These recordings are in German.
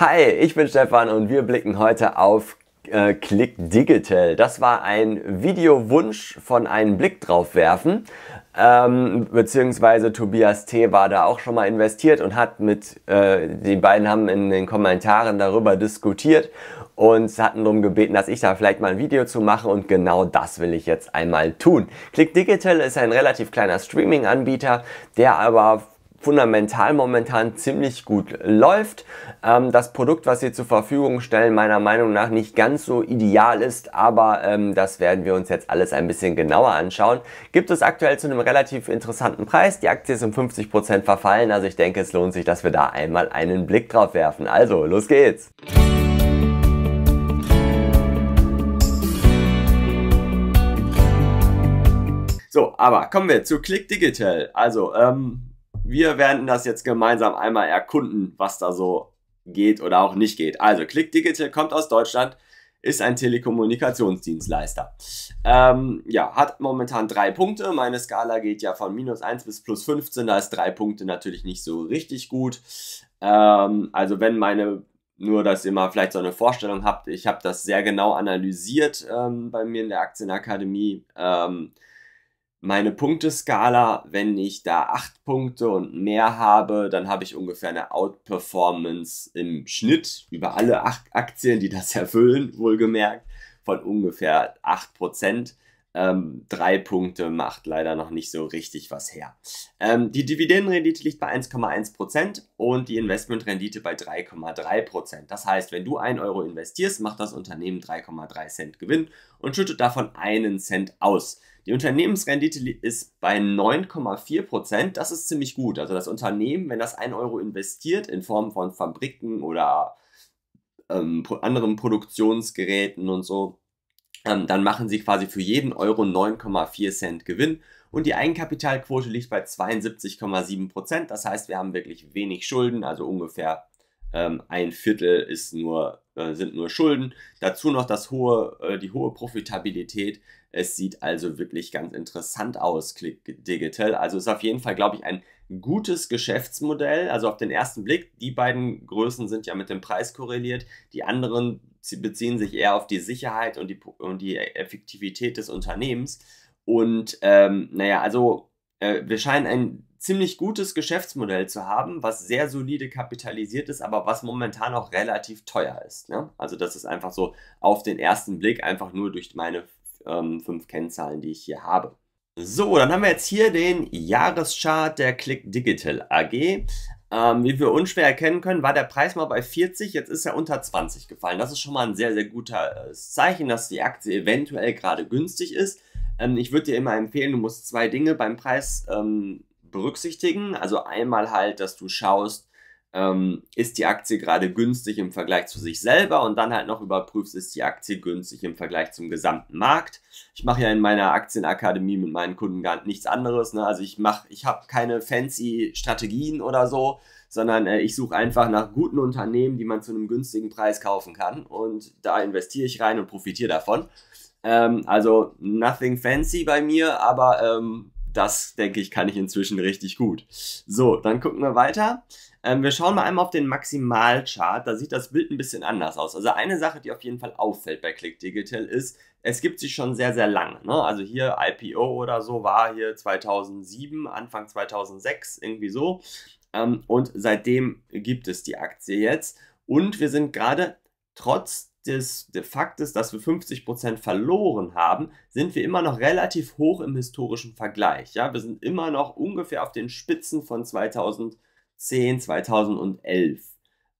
Hi, ich bin Stefan und wir blicken heute auf äh, Click Digital. Das war ein Videowunsch von einem Blick drauf werfen. Ähm, beziehungsweise Tobias T. war da auch schon mal investiert und hat mit, äh, die beiden haben in den Kommentaren darüber diskutiert und hatten darum gebeten, dass ich da vielleicht mal ein Video zu machen und genau das will ich jetzt einmal tun. Click Digital ist ein relativ kleiner Streaming-Anbieter, der aber fundamental momentan ziemlich gut läuft. Ähm, das Produkt, was sie zur Verfügung stellen, meiner Meinung nach nicht ganz so ideal ist, aber ähm, das werden wir uns jetzt alles ein bisschen genauer anschauen. Gibt es aktuell zu einem relativ interessanten Preis. Die Aktie ist um 50% verfallen, also ich denke, es lohnt sich, dass wir da einmal einen Blick drauf werfen. Also, los geht's! So, aber kommen wir zu Click Digital. Also, ähm, wir werden das jetzt gemeinsam einmal erkunden, was da so geht oder auch nicht geht. Also, Click Digital kommt aus Deutschland, ist ein Telekommunikationsdienstleister. Ähm, ja, hat momentan drei Punkte. Meine Skala geht ja von minus 1 bis plus 15. Da ist drei Punkte natürlich nicht so richtig gut. Ähm, also, wenn meine nur, dass ihr mal vielleicht so eine Vorstellung habt. Ich habe das sehr genau analysiert ähm, bei mir in der Aktienakademie. Ähm, meine Punkteskala, wenn ich da 8 Punkte und mehr habe, dann habe ich ungefähr eine Outperformance im Schnitt über alle acht Aktien, die das erfüllen, wohlgemerkt, von ungefähr 8%. Prozent. Ähm, drei Punkte macht leider noch nicht so richtig was her. Ähm, die Dividendenrendite liegt bei 1,1% und die Investmentrendite bei 3,3%. Das heißt, wenn du 1 Euro investierst, macht das Unternehmen 3,3 Cent Gewinn und schüttet davon einen Cent aus. Die Unternehmensrendite ist bei 9,4 Prozent. Das ist ziemlich gut. Also das Unternehmen, wenn das 1 Euro investiert in Form von Fabriken oder ähm, anderen Produktionsgeräten und so, ähm, dann machen sie quasi für jeden Euro 9,4 Cent Gewinn. Und die Eigenkapitalquote liegt bei 72,7 Prozent. Das heißt, wir haben wirklich wenig Schulden, also ungefähr ähm, ein Viertel ist nur äh, sind nur Schulden. Dazu noch das hohe, äh, die hohe Profitabilität. Es sieht also wirklich ganz interessant aus, Click Digital. Also ist auf jeden Fall, glaube ich, ein gutes Geschäftsmodell. Also auf den ersten Blick, die beiden Größen sind ja mit dem Preis korreliert. Die anderen beziehen sich eher auf die Sicherheit und die, und die Effektivität des Unternehmens. Und ähm, naja, also äh, wir scheinen ein ziemlich gutes Geschäftsmodell zu haben, was sehr solide kapitalisiert ist, aber was momentan auch relativ teuer ist. Ne? Also das ist einfach so auf den ersten Blick einfach nur durch meine ähm, fünf Kennzahlen, die ich hier habe. So, dann haben wir jetzt hier den Jahreschart der Click Digital AG. Ähm, wie wir unschwer erkennen können, war der Preis mal bei 40, jetzt ist er unter 20 gefallen. Das ist schon mal ein sehr, sehr gutes äh, Zeichen, dass die Aktie eventuell gerade günstig ist. Ähm, ich würde dir immer empfehlen, du musst zwei Dinge beim Preis ähm, berücksichtigen. Also einmal halt, dass du schaust, ähm, ist die Aktie gerade günstig im Vergleich zu sich selber und dann halt noch überprüfst, ist die Aktie günstig im Vergleich zum gesamten Markt. Ich mache ja in meiner Aktienakademie mit meinen Kunden gar nichts anderes. Ne? Also ich mache, ich habe keine fancy Strategien oder so, sondern äh, ich suche einfach nach guten Unternehmen, die man zu einem günstigen Preis kaufen kann und da investiere ich rein und profitiere davon. Ähm, also nothing fancy bei mir, aber ähm, das, denke ich, kann ich inzwischen richtig gut. So, dann gucken wir weiter. Ähm, wir schauen mal einmal auf den Maximalchart. Da sieht das Bild ein bisschen anders aus. Also eine Sache, die auf jeden Fall auffällt bei Click Digital ist, es gibt sie schon sehr, sehr lange. Ne? Also hier IPO oder so war hier 2007, Anfang 2006, irgendwie so. Ähm, und seitdem gibt es die Aktie jetzt. Und wir sind gerade trotz des, der Fakt ist, dass wir 50% Prozent verloren haben, sind wir immer noch relativ hoch im historischen Vergleich. Ja? Wir sind immer noch ungefähr auf den Spitzen von 2010, 2011.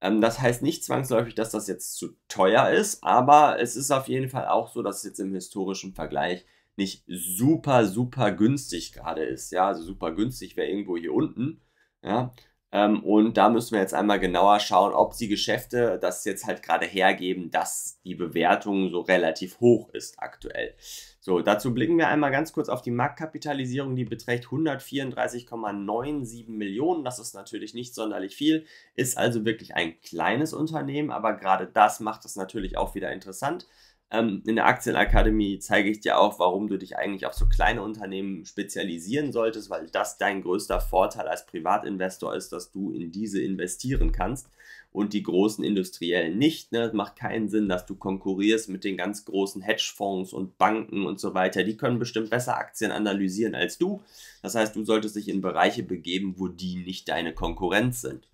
Ähm, das heißt nicht zwangsläufig, dass das jetzt zu teuer ist, aber es ist auf jeden Fall auch so, dass es jetzt im historischen Vergleich nicht super, super günstig gerade ist. Ja, also super günstig wäre irgendwo hier unten. Ja, ähm, und da müssen wir jetzt einmal genauer schauen, ob die Geschäfte das jetzt halt gerade hergeben, dass die Bewertung so relativ hoch ist aktuell. So, dazu blicken wir einmal ganz kurz auf die Marktkapitalisierung, die beträgt 134,97 Millionen. Das ist natürlich nicht sonderlich viel, ist also wirklich ein kleines Unternehmen, aber gerade das macht es natürlich auch wieder interessant. Ähm, in der Aktienakademie zeige ich dir auch, warum du dich eigentlich auf so kleine Unternehmen spezialisieren solltest, weil das dein größter Vorteil als Privatinvestor ist, dass du in diese investieren kannst und die großen Industriellen nicht. Ne? Macht keinen Sinn, dass du konkurrierst mit den ganz großen Hedgefonds und Banken und so weiter. Die können bestimmt besser Aktien analysieren als du. Das heißt, du solltest dich in Bereiche begeben, wo die nicht deine Konkurrenz sind.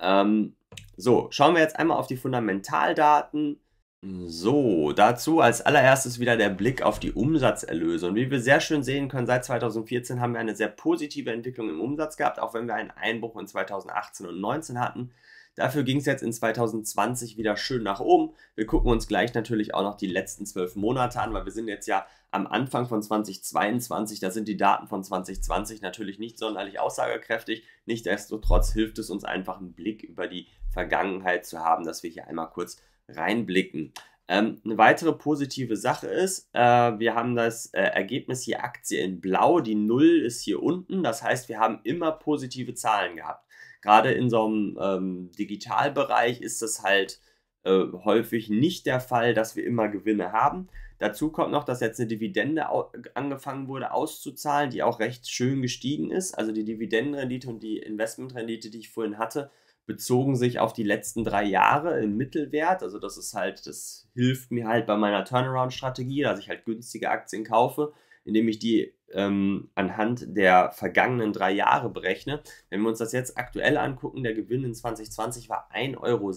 Ähm, so, schauen wir jetzt einmal auf die Fundamentaldaten so, dazu als allererstes wieder der Blick auf die Umsatzerlöse. Und wie wir sehr schön sehen können, seit 2014 haben wir eine sehr positive Entwicklung im Umsatz gehabt, auch wenn wir einen Einbruch in 2018 und 2019 hatten. Dafür ging es jetzt in 2020 wieder schön nach oben. Wir gucken uns gleich natürlich auch noch die letzten zwölf Monate an, weil wir sind jetzt ja am Anfang von 2022. Da sind die Daten von 2020 natürlich nicht sonderlich aussagekräftig. Nichtsdestotrotz hilft es uns einfach, einen Blick über die Vergangenheit zu haben, dass wir hier einmal kurz reinblicken. Ähm, eine weitere positive Sache ist, äh, wir haben das äh, Ergebnis hier Aktie in Blau, die Null ist hier unten, das heißt, wir haben immer positive Zahlen gehabt. Gerade in so einem ähm, Digitalbereich ist das halt äh, häufig nicht der Fall, dass wir immer Gewinne haben. Dazu kommt noch, dass jetzt eine Dividende angefangen wurde auszuzahlen, die auch recht schön gestiegen ist. Also die Dividendenrendite und die Investmentrendite, die ich vorhin hatte, bezogen sich auf die letzten drei Jahre im Mittelwert. Also das ist halt, das hilft mir halt bei meiner Turnaround-Strategie, dass ich halt günstige Aktien kaufe, indem ich die ähm, anhand der vergangenen drei Jahre berechne. Wenn wir uns das jetzt aktuell angucken, der Gewinn in 2020 war 1,16 Euro.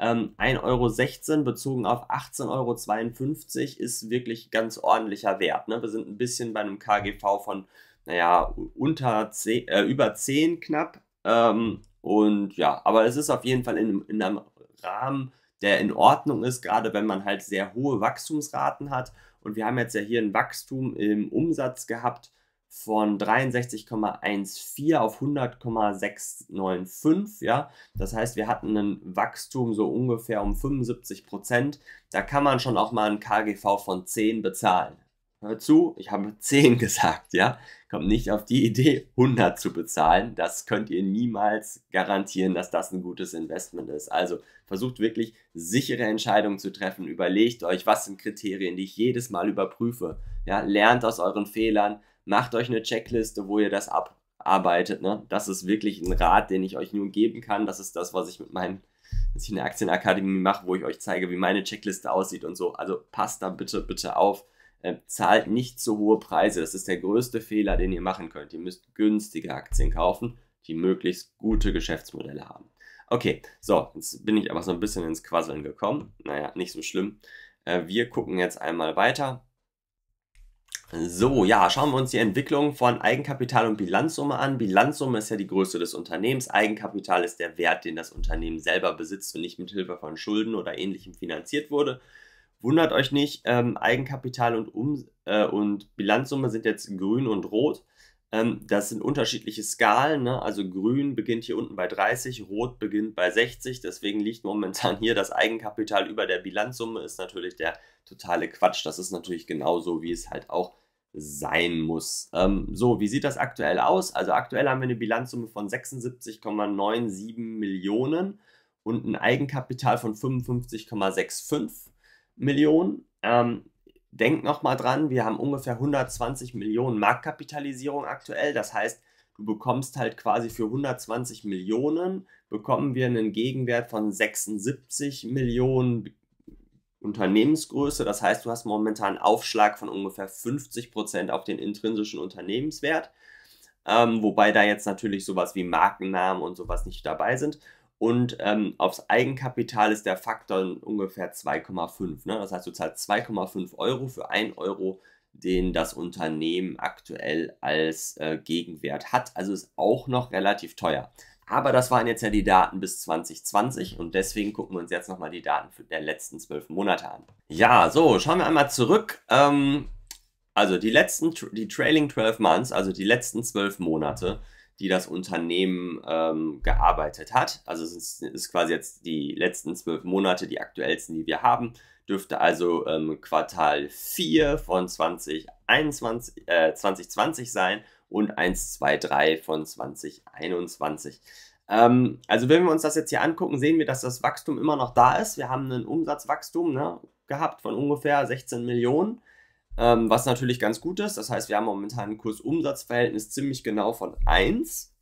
Ähm, 1,16 Euro bezogen auf 18,52 Euro ist wirklich ganz ordentlicher Wert. Ne? Wir sind ein bisschen bei einem KGV von, naja, unter 10, äh, über 10 knapp, ähm, und ja, aber es ist auf jeden Fall in, in einem Rahmen, der in Ordnung ist, gerade wenn man halt sehr hohe Wachstumsraten hat. Und wir haben jetzt ja hier ein Wachstum im Umsatz gehabt von 63,14 auf 100,695. Ja? Das heißt, wir hatten ein Wachstum so ungefähr um 75 Prozent. Da kann man schon auch mal ein KGV von 10 bezahlen hör zu, ich habe 10 gesagt, ja. Kommt nicht auf die Idee, 100 zu bezahlen. Das könnt ihr niemals garantieren, dass das ein gutes Investment ist. Also versucht wirklich sichere Entscheidungen zu treffen. Überlegt euch, was sind Kriterien, die ich jedes Mal überprüfe. Ja, lernt aus euren Fehlern, macht euch eine Checkliste, wo ihr das abarbeitet. Ne? Das ist wirklich ein Rat, den ich euch nun geben kann. Das ist das, was ich mit meinen dass ich eine Aktienakademie mache, wo ich euch zeige, wie meine Checkliste aussieht und so. Also passt da bitte, bitte auf. Ähm, zahlt nicht so hohe Preise. Das ist der größte Fehler, den ihr machen könnt. Ihr müsst günstige Aktien kaufen, die möglichst gute Geschäftsmodelle haben. Okay, so, jetzt bin ich aber so ein bisschen ins Quasseln gekommen. Naja, nicht so schlimm. Äh, wir gucken jetzt einmal weiter. So, ja, schauen wir uns die Entwicklung von Eigenkapital und Bilanzsumme an. Bilanzsumme ist ja die Größe des Unternehmens. Eigenkapital ist der Wert, den das Unternehmen selber besitzt und nicht mit Hilfe von Schulden oder ähnlichem finanziert wurde. Wundert euch nicht, ähm, Eigenkapital und, um äh, und Bilanzsumme sind jetzt grün und rot. Ähm, das sind unterschiedliche Skalen. Ne? Also grün beginnt hier unten bei 30, rot beginnt bei 60. Deswegen liegt momentan hier das Eigenkapital über der Bilanzsumme. Ist natürlich der totale Quatsch. Das ist natürlich genauso, wie es halt auch sein muss. Ähm, so, wie sieht das aktuell aus? Also aktuell haben wir eine Bilanzsumme von 76,97 Millionen und ein Eigenkapital von 55,65. Millionen. Ähm, denk nochmal dran, wir haben ungefähr 120 Millionen Marktkapitalisierung aktuell. Das heißt, du bekommst halt quasi für 120 Millionen, bekommen wir einen Gegenwert von 76 Millionen Unternehmensgröße. Das heißt, du hast momentan einen Aufschlag von ungefähr 50 Prozent auf den intrinsischen Unternehmenswert. Ähm, wobei da jetzt natürlich sowas wie Markennamen und sowas nicht dabei sind. Und ähm, aufs Eigenkapital ist der Faktor ungefähr 2,5. Ne? Das heißt, du zahlst 2,5 Euro für 1 Euro, den das Unternehmen aktuell als äh, Gegenwert hat. Also ist auch noch relativ teuer. Aber das waren jetzt ja die Daten bis 2020 und deswegen gucken wir uns jetzt nochmal die Daten der letzten zwölf Monate an. Ja, so, schauen wir einmal zurück. Ähm, also die letzten, die Trailing 12 Months, also die letzten zwölf Monate, die das Unternehmen ähm, gearbeitet hat. Also es ist, ist, quasi jetzt die letzten zwölf Monate, die aktuellsten, die wir haben. Dürfte also ähm, Quartal 4 von 2021, äh, 2020 sein und 1, 2, 3 von 2021. Ähm, also wenn wir uns das jetzt hier angucken, sehen wir, dass das Wachstum immer noch da ist. Wir haben ein Umsatzwachstum ne, gehabt von ungefähr 16 Millionen ähm, was natürlich ganz gut ist. Das heißt, wir haben momentan ein Kursumsatzverhältnis ziemlich genau von 1.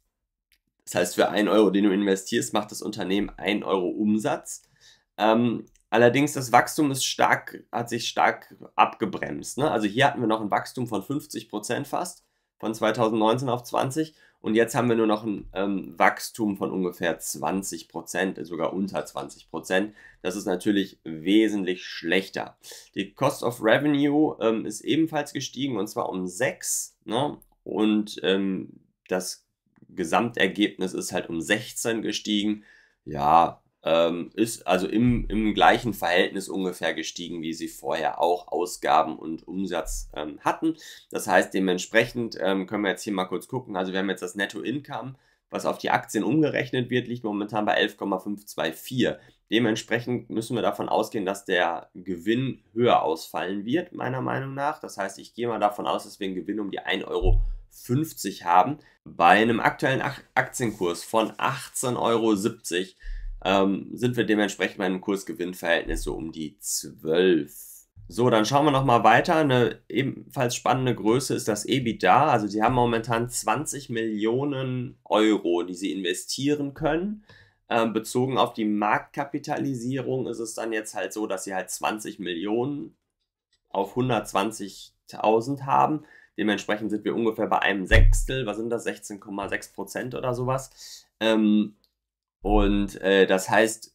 Das heißt, für 1 Euro, den du investierst, macht das Unternehmen 1 Euro Umsatz. Ähm, allerdings, das Wachstum ist stark, hat sich stark abgebremst. Ne? Also hier hatten wir noch ein Wachstum von 50% Prozent fast, von 2019 auf 20. Und jetzt haben wir nur noch ein ähm, Wachstum von ungefähr 20 Prozent, äh, sogar unter 20 Prozent. Das ist natürlich wesentlich schlechter. Die Cost of Revenue ähm, ist ebenfalls gestiegen und zwar um 6. Ne? Und ähm, das Gesamtergebnis ist halt um 16 gestiegen. Ja, ähm, ist also im, im gleichen Verhältnis ungefähr gestiegen, wie sie vorher auch Ausgaben und Umsatz ähm, hatten. Das heißt, dementsprechend ähm, können wir jetzt hier mal kurz gucken. Also wir haben jetzt das Netto-Income, was auf die Aktien umgerechnet wird, liegt momentan bei 11,524. Dementsprechend müssen wir davon ausgehen, dass der Gewinn höher ausfallen wird, meiner Meinung nach. Das heißt, ich gehe mal davon aus, dass wir einen Gewinn um die 1,50 Euro haben. Bei einem aktuellen Aktienkurs von 18,70 Euro ähm, sind wir dementsprechend bei einem Kursgewinnverhältnis so um die 12. So, dann schauen wir nochmal weiter. Eine ebenfalls spannende Größe ist das EBITDA. Also sie haben momentan 20 Millionen Euro, die sie investieren können. Ähm, bezogen auf die Marktkapitalisierung ist es dann jetzt halt so, dass sie halt 20 Millionen auf 120.000 haben. Dementsprechend sind wir ungefähr bei einem Sechstel, was sind das, 16,6 Prozent oder sowas. Ähm, und äh, das heißt,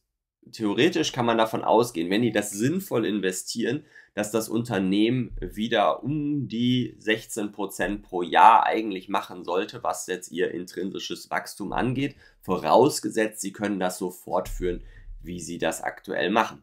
theoretisch kann man davon ausgehen, wenn die das sinnvoll investieren, dass das Unternehmen wieder um die 16% pro Jahr eigentlich machen sollte, was jetzt ihr intrinsisches Wachstum angeht, vorausgesetzt, sie können das so fortführen, wie sie das aktuell machen.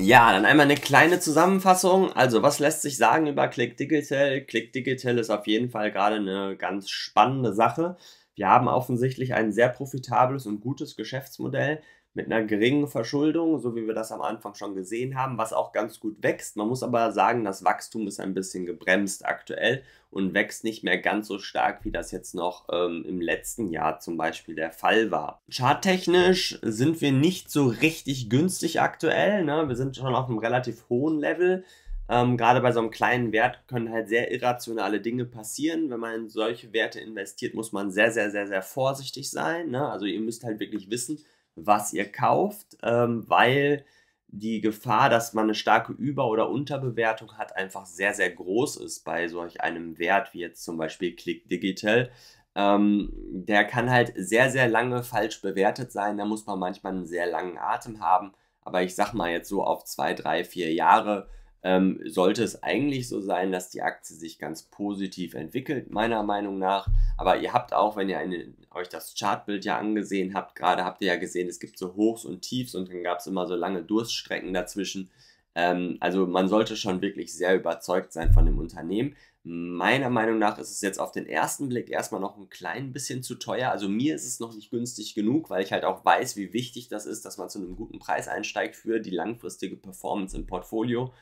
Ja, dann einmal eine kleine Zusammenfassung. Also, was lässt sich sagen über Click Digital? Click Digital ist auf jeden Fall gerade eine ganz spannende Sache. Wir haben offensichtlich ein sehr profitables und gutes Geschäftsmodell mit einer geringen Verschuldung, so wie wir das am Anfang schon gesehen haben, was auch ganz gut wächst. Man muss aber sagen, das Wachstum ist ein bisschen gebremst aktuell und wächst nicht mehr ganz so stark, wie das jetzt noch ähm, im letzten Jahr zum Beispiel der Fall war. Charttechnisch sind wir nicht so richtig günstig aktuell. Ne? Wir sind schon auf einem relativ hohen Level. Ähm, gerade bei so einem kleinen Wert können halt sehr irrationale Dinge passieren. Wenn man in solche Werte investiert, muss man sehr, sehr, sehr, sehr vorsichtig sein. Ne? Also ihr müsst halt wirklich wissen, was ihr kauft, ähm, weil die Gefahr, dass man eine starke Über- oder Unterbewertung hat, einfach sehr, sehr groß ist bei solch einem Wert wie jetzt zum Beispiel Click Digital. Ähm, der kann halt sehr, sehr lange falsch bewertet sein. Da muss man manchmal einen sehr langen Atem haben. Aber ich sag mal jetzt so auf zwei, drei, vier Jahre ähm, sollte es eigentlich so sein, dass die Aktie sich ganz positiv entwickelt, meiner Meinung nach. Aber ihr habt auch, wenn ihr eine, euch das Chartbild ja angesehen habt, gerade habt ihr ja gesehen, es gibt so Hochs und Tiefs und dann gab es immer so lange Durststrecken dazwischen. Ähm, also man sollte schon wirklich sehr überzeugt sein von dem Unternehmen. Meiner Meinung nach ist es jetzt auf den ersten Blick erstmal noch ein klein bisschen zu teuer. Also mir ist es noch nicht günstig genug, weil ich halt auch weiß, wie wichtig das ist, dass man zu einem guten Preis einsteigt für die langfristige Performance im Portfolio.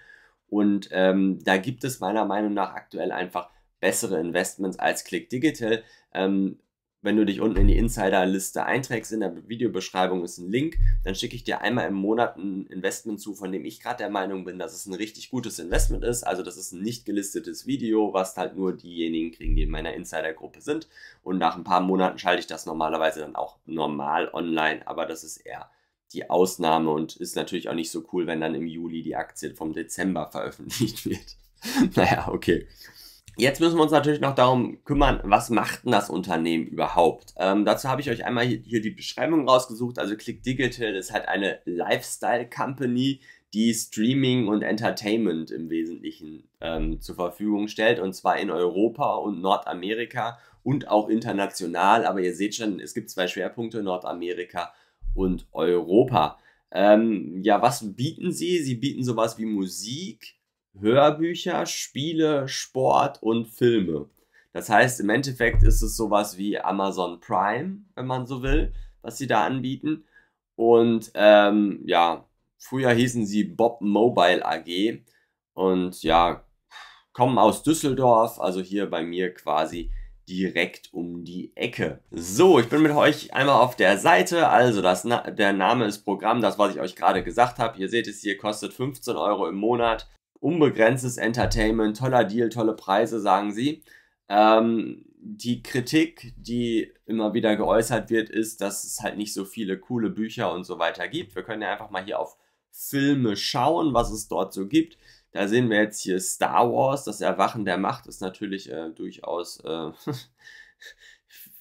Und ähm, da gibt es meiner Meinung nach aktuell einfach bessere Investments als Click Digital. Ähm, wenn du dich unten in die Insiderliste einträgst, in der Videobeschreibung ist ein Link, dann schicke ich dir einmal im Monat ein Investment zu, von dem ich gerade der Meinung bin, dass es ein richtig gutes Investment ist. Also das ist ein nicht gelistetes Video, was halt nur diejenigen kriegen, die in meiner Insidergruppe sind. Und nach ein paar Monaten schalte ich das normalerweise dann auch normal online, aber das ist eher die Ausnahme und ist natürlich auch nicht so cool, wenn dann im Juli die Aktie vom Dezember veröffentlicht wird. naja, okay. Jetzt müssen wir uns natürlich noch darum kümmern, was macht denn das Unternehmen überhaupt? Ähm, dazu habe ich euch einmal hier, hier die Beschreibung rausgesucht. Also Click Digital ist halt eine Lifestyle Company, die Streaming und Entertainment im Wesentlichen ähm, zur Verfügung stellt. Und zwar in Europa und Nordamerika und auch international. Aber ihr seht schon, es gibt zwei Schwerpunkte, Nordamerika und Europa. Ähm, ja, was bieten sie? Sie bieten sowas wie Musik, Hörbücher, Spiele, Sport und Filme. Das heißt, im Endeffekt ist es sowas wie Amazon Prime, wenn man so will, was sie da anbieten. Und ähm, ja, früher hießen sie Bob Mobile AG und ja, kommen aus Düsseldorf, also hier bei mir quasi direkt um die Ecke. So, ich bin mit euch einmal auf der Seite. Also das Na der Name ist Programm, das was ich euch gerade gesagt habe. Ihr seht es hier, kostet 15 Euro im Monat. Unbegrenztes Entertainment, toller Deal, tolle Preise, sagen sie. Ähm, die Kritik, die immer wieder geäußert wird, ist, dass es halt nicht so viele coole Bücher und so weiter gibt. Wir können ja einfach mal hier auf Filme schauen, was es dort so gibt. Da sehen wir jetzt hier Star Wars, das Erwachen der Macht ist natürlich äh, durchaus äh,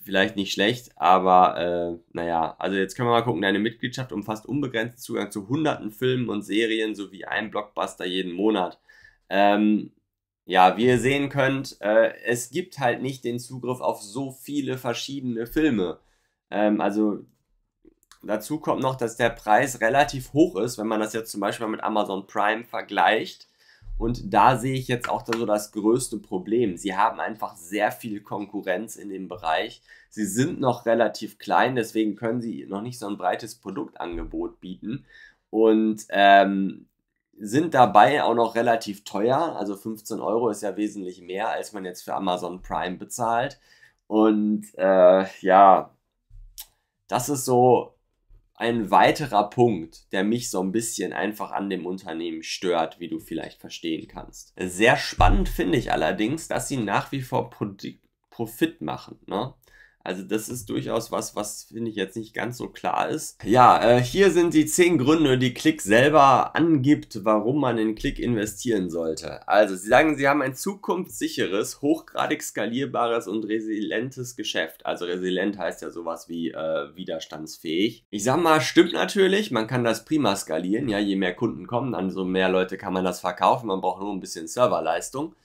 vielleicht nicht schlecht, aber äh, naja, also jetzt können wir mal gucken, deine Mitgliedschaft umfasst unbegrenzten Zugang zu hunderten Filmen und Serien sowie einem Blockbuster jeden Monat. Ähm, ja, wie ihr sehen könnt, äh, es gibt halt nicht den Zugriff auf so viele verschiedene Filme. Ähm, also dazu kommt noch, dass der Preis relativ hoch ist, wenn man das jetzt zum Beispiel mit Amazon Prime vergleicht. Und da sehe ich jetzt auch so das größte Problem. Sie haben einfach sehr viel Konkurrenz in dem Bereich. Sie sind noch relativ klein, deswegen können sie noch nicht so ein breites Produktangebot bieten. Und ähm, sind dabei auch noch relativ teuer. Also 15 Euro ist ja wesentlich mehr, als man jetzt für Amazon Prime bezahlt. Und äh, ja, das ist so ein weiterer Punkt, der mich so ein bisschen einfach an dem Unternehmen stört, wie du vielleicht verstehen kannst. Sehr spannend finde ich allerdings, dass sie nach wie vor Pro Profit machen. Ne? Also das ist durchaus was, was finde ich jetzt nicht ganz so klar ist. Ja, äh, hier sind die 10 Gründe, die Click selber angibt, warum man in Click investieren sollte. Also sie sagen, sie haben ein zukunftssicheres, hochgradig skalierbares und resilientes Geschäft. Also resilient heißt ja sowas wie äh, widerstandsfähig. Ich sag mal, stimmt natürlich, man kann das prima skalieren. Ja, je mehr Kunden kommen, dann so mehr Leute kann man das verkaufen. Man braucht nur ein bisschen Serverleistung.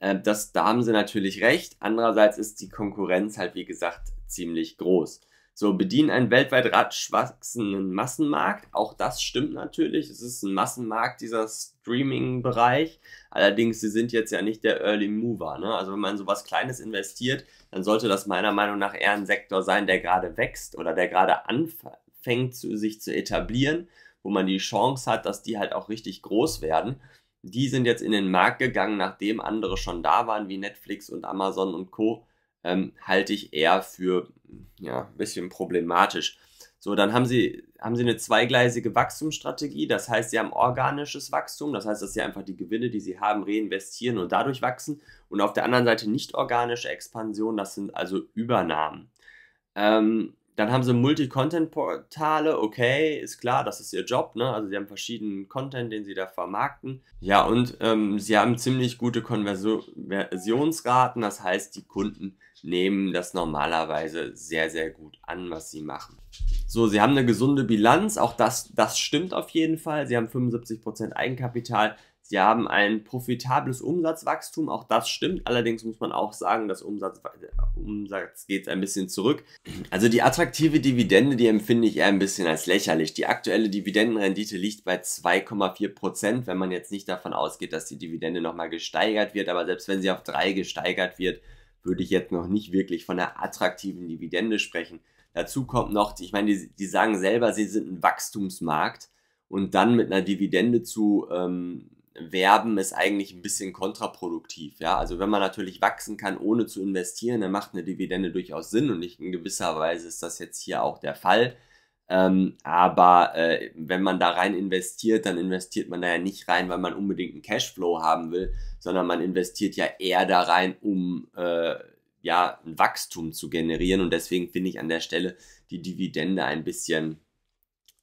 Äh, das, da haben sie natürlich recht. Andererseits ist die Konkurrenz halt, wie gesagt, ziemlich groß. So, bedienen einen weltweit rasch wachsenden Massenmarkt. Auch das stimmt natürlich. Es ist ein Massenmarkt, dieser Streaming-Bereich. Allerdings, sie sind jetzt ja nicht der Early Mover. Ne? Also, wenn man sowas Kleines investiert, dann sollte das meiner Meinung nach eher ein Sektor sein, der gerade wächst oder der gerade anfängt, sich zu etablieren, wo man die Chance hat, dass die halt auch richtig groß werden die sind jetzt in den Markt gegangen, nachdem andere schon da waren, wie Netflix und Amazon und Co., ähm, halte ich eher für ja, ein bisschen problematisch. So, dann haben sie, haben sie eine zweigleisige Wachstumsstrategie. Das heißt, sie haben organisches Wachstum. Das heißt, dass sie einfach die Gewinne, die sie haben, reinvestieren und dadurch wachsen. Und auf der anderen Seite nicht organische Expansion. Das sind also Übernahmen. Ähm, dann haben sie Multi-Content-Portale, okay, ist klar, das ist ihr Job, ne? Also sie haben verschiedenen Content, den sie da vermarkten. Ja, und ähm, sie haben ziemlich gute Konversionsraten, das heißt, die Kunden nehmen das normalerweise sehr, sehr gut an, was sie machen. So, sie haben eine gesunde Bilanz, auch das, das stimmt auf jeden Fall. Sie haben 75% Eigenkapital, Sie haben ein profitables Umsatzwachstum, auch das stimmt. Allerdings muss man auch sagen, das Umsatz, Umsatz geht ein bisschen zurück. Also die attraktive Dividende, die empfinde ich eher ein bisschen als lächerlich. Die aktuelle Dividendenrendite liegt bei 2,4 Prozent, wenn man jetzt nicht davon ausgeht, dass die Dividende nochmal gesteigert wird. Aber selbst wenn sie auf 3 gesteigert wird, würde ich jetzt noch nicht wirklich von einer attraktiven Dividende sprechen. Dazu kommt noch, ich meine, die, die sagen selber, sie sind ein Wachstumsmarkt und dann mit einer Dividende zu... Ähm, werben ist eigentlich ein bisschen kontraproduktiv. Ja? Also wenn man natürlich wachsen kann, ohne zu investieren, dann macht eine Dividende durchaus Sinn und in gewisser Weise ist das jetzt hier auch der Fall. Ähm, aber äh, wenn man da rein investiert, dann investiert man da ja nicht rein, weil man unbedingt einen Cashflow haben will, sondern man investiert ja eher da rein, um äh, ja ein Wachstum zu generieren. Und deswegen finde ich an der Stelle die Dividende ein bisschen,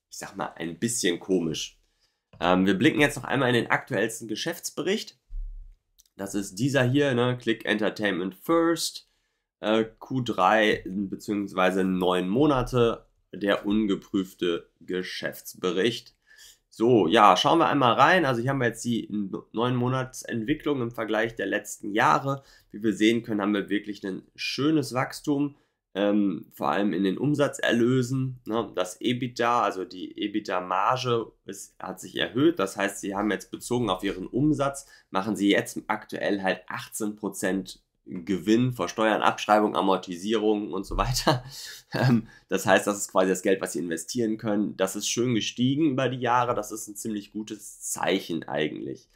ich sag mal, ein bisschen komisch. Ähm, wir blicken jetzt noch einmal in den aktuellsten Geschäftsbericht. Das ist dieser hier, ne? Click Entertainment First, äh, Q3 bzw. neun Monate, der ungeprüfte Geschäftsbericht. So, ja, schauen wir einmal rein. Also hier haben wir jetzt die neun Monatsentwicklung im Vergleich der letzten Jahre. Wie wir sehen können, haben wir wirklich ein schönes Wachstum ähm, vor allem in den Umsatzerlösen. Ne? Das EBITDA, also die EBITDA-Marge, hat sich erhöht. Das heißt, sie haben jetzt bezogen auf ihren Umsatz, machen sie jetzt aktuell halt 18% Gewinn vor Steuern, Abschreibung, Amortisierung und so weiter. Ähm, das heißt, das ist quasi das Geld, was sie investieren können. Das ist schön gestiegen über die Jahre. Das ist ein ziemlich gutes Zeichen eigentlich.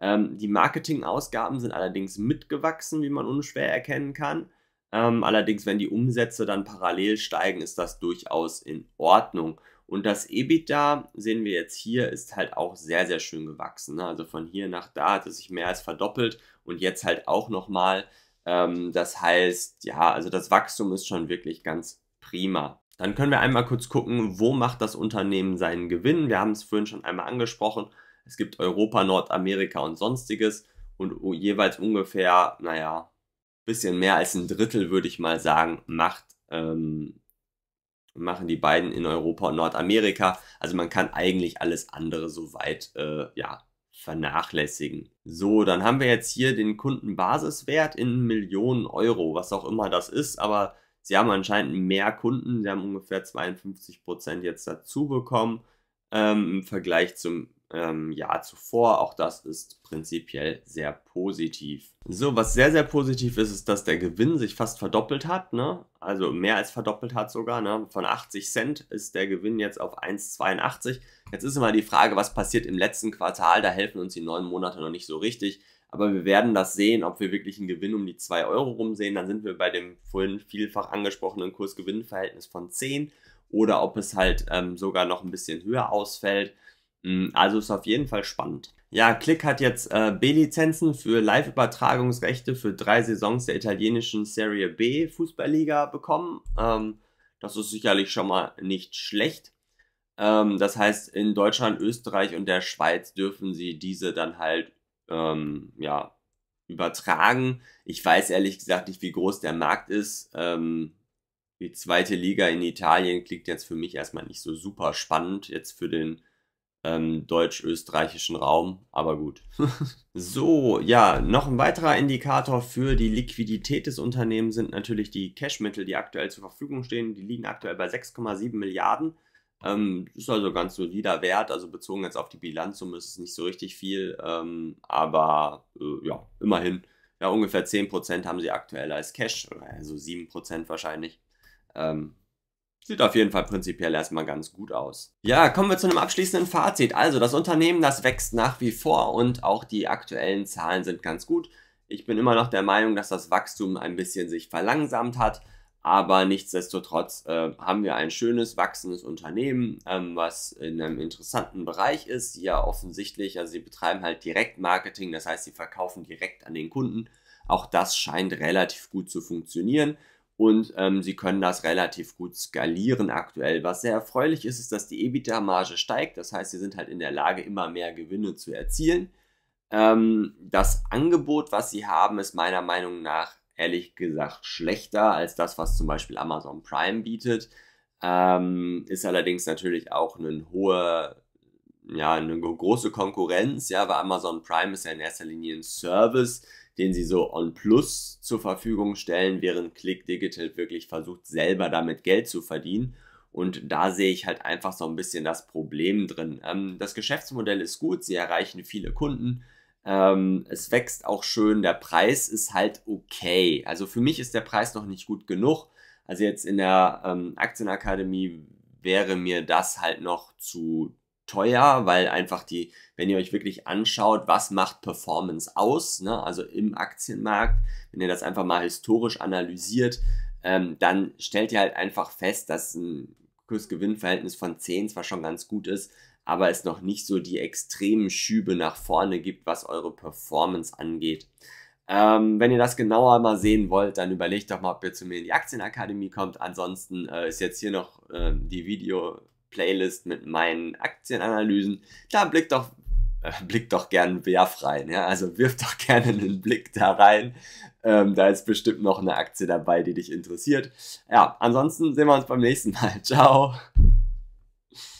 Ähm, die Marketingausgaben sind allerdings mitgewachsen, wie man unschwer erkennen kann. Ähm, allerdings, wenn die Umsätze dann parallel steigen, ist das durchaus in Ordnung. Und das EBITDA, sehen wir jetzt hier, ist halt auch sehr, sehr schön gewachsen. Ne? Also von hier nach da hat es sich mehr als verdoppelt und jetzt halt auch nochmal. Ähm, das heißt, ja, also das Wachstum ist schon wirklich ganz prima. Dann können wir einmal kurz gucken, wo macht das Unternehmen seinen Gewinn. Wir haben es vorhin schon einmal angesprochen. Es gibt Europa, Nordamerika und sonstiges und jeweils ungefähr, naja, bisschen mehr als ein Drittel, würde ich mal sagen, macht, ähm, machen die beiden in Europa und Nordamerika. Also man kann eigentlich alles andere soweit äh, ja, vernachlässigen. So, dann haben wir jetzt hier den Kundenbasiswert in Millionen Euro, was auch immer das ist, aber sie haben anscheinend mehr Kunden, sie haben ungefähr 52% Prozent jetzt dazu bekommen ähm, im Vergleich zum ähm, Jahr zuvor. Auch das ist prinzipiell sehr positiv. So, was sehr, sehr positiv ist, ist, dass der Gewinn sich fast verdoppelt hat. Ne? Also mehr als verdoppelt hat sogar. Ne? Von 80 Cent ist der Gewinn jetzt auf 1,82. Jetzt ist immer die Frage, was passiert im letzten Quartal. Da helfen uns die neun Monate noch nicht so richtig. Aber wir werden das sehen, ob wir wirklich einen Gewinn um die 2 Euro rumsehen. Dann sind wir bei dem vorhin vielfach angesprochenen Kurs-Gewinn-Verhältnis von 10 oder ob es halt ähm, sogar noch ein bisschen höher ausfällt. Hm, also ist auf jeden Fall spannend. Ja, Click hat jetzt äh, B-Lizenzen für Live-Übertragungsrechte für drei Saisons der italienischen Serie B Fußballliga bekommen. Ähm, das ist sicherlich schon mal nicht schlecht. Ähm, das heißt, in Deutschland, Österreich und der Schweiz dürfen sie diese dann halt ähm, ja, übertragen. Ich weiß ehrlich gesagt nicht, wie groß der Markt ist. Ähm, die zweite Liga in Italien klingt jetzt für mich erstmal nicht so super spannend, jetzt für den ähm, deutsch-österreichischen Raum, aber gut. so, ja, noch ein weiterer Indikator für die Liquidität des Unternehmens sind natürlich die Cashmittel, die aktuell zur Verfügung stehen. Die liegen aktuell bei 6,7 Milliarden. Ähm, ist also ganz solider Wert, also bezogen jetzt auf die Bilanzsumme ist es nicht so richtig viel, ähm, aber äh, ja, immerhin. Ja, ungefähr 10% haben sie aktuell als Cash, also 7% wahrscheinlich. Ähm, Sieht auf jeden Fall prinzipiell erstmal ganz gut aus. Ja, kommen wir zu einem abschließenden Fazit. Also das Unternehmen, das wächst nach wie vor und auch die aktuellen Zahlen sind ganz gut. Ich bin immer noch der Meinung, dass das Wachstum ein bisschen sich verlangsamt hat, aber nichtsdestotrotz äh, haben wir ein schönes, wachsendes Unternehmen, ähm, was in einem interessanten Bereich ist. Ja, offensichtlich, also sie betreiben halt Direktmarketing, das heißt, sie verkaufen direkt an den Kunden. Auch das scheint relativ gut zu funktionieren und ähm, sie können das relativ gut skalieren aktuell. Was sehr erfreulich ist, ist, dass die EBITDA-Marge steigt. Das heißt, sie sind halt in der Lage, immer mehr Gewinne zu erzielen. Ähm, das Angebot, was sie haben, ist meiner Meinung nach ehrlich gesagt schlechter als das, was zum Beispiel Amazon Prime bietet. Ähm, ist allerdings natürlich auch eine hohe, ja, eine große Konkurrenz, ja, weil Amazon Prime ist ja in erster Linie ein Service, den sie so on plus zur Verfügung stellen, während Click Digital wirklich versucht, selber damit Geld zu verdienen. Und da sehe ich halt einfach so ein bisschen das Problem drin. Ähm, das Geschäftsmodell ist gut, sie erreichen viele Kunden. Ähm, es wächst auch schön, der Preis ist halt okay. Also für mich ist der Preis noch nicht gut genug. Also jetzt in der ähm, Aktienakademie wäre mir das halt noch zu teuer, weil einfach die, wenn ihr euch wirklich anschaut, was macht Performance aus, ne? also im Aktienmarkt, wenn ihr das einfach mal historisch analysiert, ähm, dann stellt ihr halt einfach fest, dass ein Kursgewinnverhältnis von 10 zwar schon ganz gut ist, aber es noch nicht so die extremen Schübe nach vorne gibt, was eure Performance angeht. Ähm, wenn ihr das genauer mal sehen wollt, dann überlegt doch mal, ob ihr zu mir in die Aktienakademie kommt. Ansonsten äh, ist jetzt hier noch äh, die Video Playlist mit meinen Aktienanalysen. Da blickt doch, äh, blickt doch gern werf rein. Ja? Also wirf doch gerne einen Blick da rein. Ähm, da ist bestimmt noch eine Aktie dabei, die dich interessiert. Ja, ansonsten sehen wir uns beim nächsten Mal. Ciao.